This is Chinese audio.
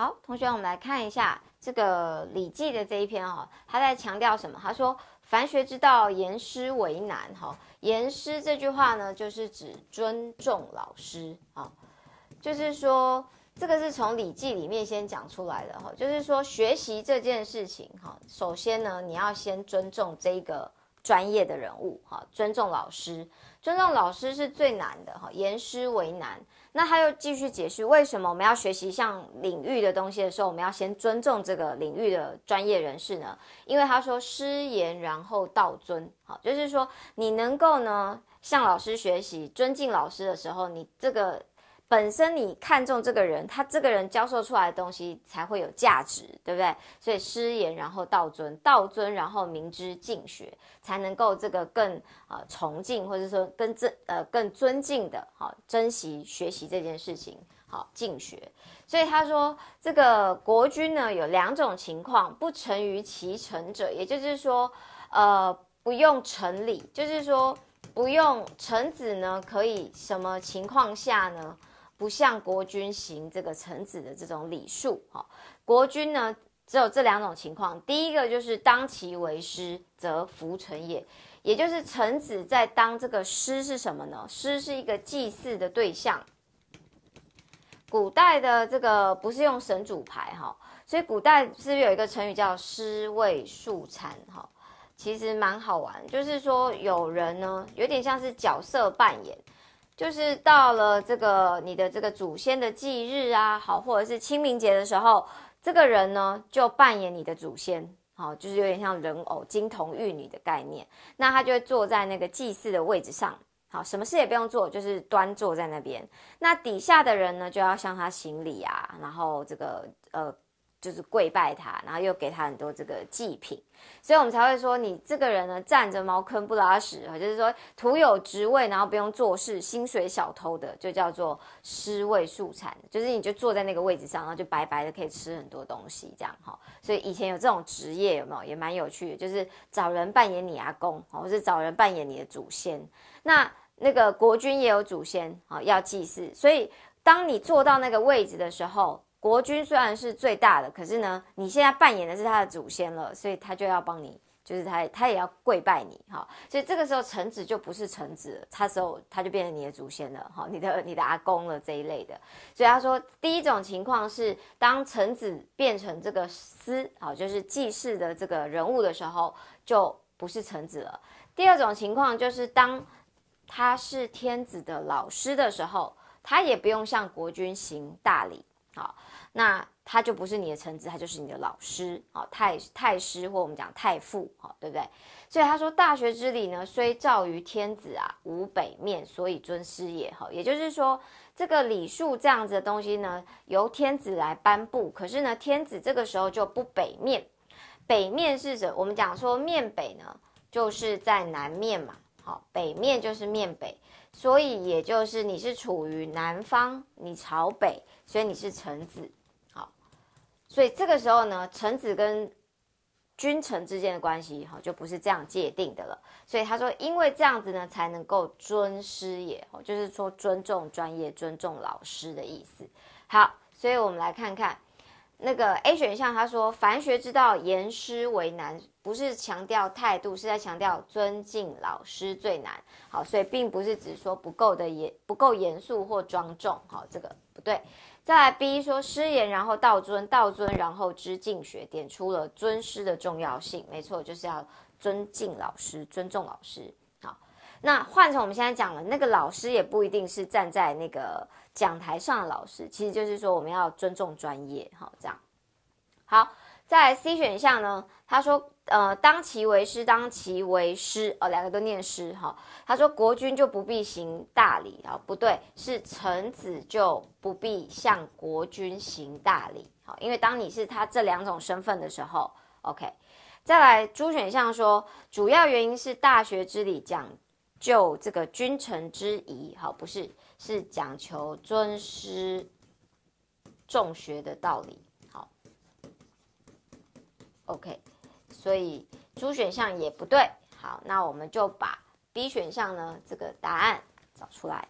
好，同学，我们来看一下这个《礼记》的这一篇哦，他在强调什么？他说：“凡学之道，严师为难。”哈，严师这句话呢，就是指尊重老师啊，就是说这个是从《礼记》里面先讲出来的哈，就是说学习这件事情哈，首先呢，你要先尊重这个。专业的人物哈，尊重老师，尊重老师是最难的哈，严师为难。那他又继续解释，为什么我们要学习像领域的东西的时候，我们要先尊重这个领域的专业人士呢？因为他说，师言，然后道尊，好，就是说你能够呢向老师学习，尊敬老师的时候，你这个。本身你看中这个人，他这个人教授出来的东西才会有价值，对不对？所以师言，然后道尊，道尊然后明知敬学，才能够这个更啊崇敬或者说更尊呃更尊敬的哈，珍惜学习这件事情，好敬学。所以他说这个国君呢有两种情况，不成于其臣者，也就是说呃不用臣礼，就是说不用臣子呢可以什么情况下呢？不像国君行这个臣子的这种礼数哈，国君呢只有这两种情况，第一个就是当其为师，则浮沉。也，也就是臣子在当这个师是什么呢？师是一个祭祀的对象，古代的这个不是用神主牌哈，所以古代是不是有一个成语叫师位数残哈？其实蛮好玩，就是说有人呢有点像是角色扮演。就是到了这个你的这个祖先的忌日啊，好，或者是清明节的时候，这个人呢就扮演你的祖先，好，就是有点像人偶金童玉女的概念，那他就会坐在那个祭祀的位置上，好，什么事也不用做，就是端坐在那边，那底下的人呢就要向他行礼啊，然后这个呃。就是跪拜他，然后又给他很多这个祭品，所以我们才会说你这个人呢，占着茅坑不拉屎啊，就是说徒有职位，然后不用做事，薪水小偷的，就叫做尸位素餐，就是你就坐在那个位置上，然后就白白的可以吃很多东西这样哈。所以以前有这种职业有没有，也蛮有趣的，就是找人扮演你阿公，或是找人扮演你的祖先。那那个国君也有祖先啊，要祭祀，所以当你坐到那个位置的时候。国君虽然是最大的，可是呢，你现在扮演的是他的祖先了，所以他就要帮你，就是他他也要跪拜你哈。所以这个时候臣子就不是臣子，他时候他就变成你的祖先了哈，你的你的阿公了这一类的。所以他说，第一种情况是当臣子变成这个司哦，就是祭祀的这个人物的时候，就不是臣子了。第二种情况就是当他是天子的老师的时候，他也不用向国君行大礼。好，那他就不是你的臣子，他就是你的老师，好，太太师或我们讲太傅，好，对不对？所以他说，大学之礼呢，虽造于天子啊，无北面，所以尊师也。好，也就是说，这个礼数这样子的东西呢，由天子来颁布，可是呢，天子这个时候就不北面，北面是指我们讲说面北呢，就是在南面嘛。北面就是面北，所以也就是你是处于南方，你朝北，所以你是臣子。好，所以这个时候呢，臣子跟君臣之间的关系哈，就不是这样界定的了。所以他说，因为这样子呢，才能够尊师也，就是说尊重专业、尊重老师的意思。好，所以我们来看看。那个 A 选项，他说凡学之道，严师为难，不是强调态度，是在强调尊敬老师最难。好，所以并不是只说不够的严，不够严肃或庄重。好，这个不对。再来 B 说师严，然后道尊，道尊然后知敬学，点出了尊师的重要性。没错，就是要尊敬老师，尊重老师。那换成我们现在讲了，那个老师也不一定是站在那个讲台上的老师，其实就是说我们要尊重专业，好，这样。好，在 C 选项呢，他说，呃，当其为师，当其为师，哦，两个都念师，哈。他说国君就不必行大礼，啊，不对，是臣子就不必向国君行大礼，好，因为当你是他这两种身份的时候，OK。再来朱选项说，主要原因是大学之礼讲。就这个君臣之仪，好，不是是讲求尊师重学的道理，好，OK，所以 A 选项也不对，好，那我们就把 B 选项呢这个答案找出来。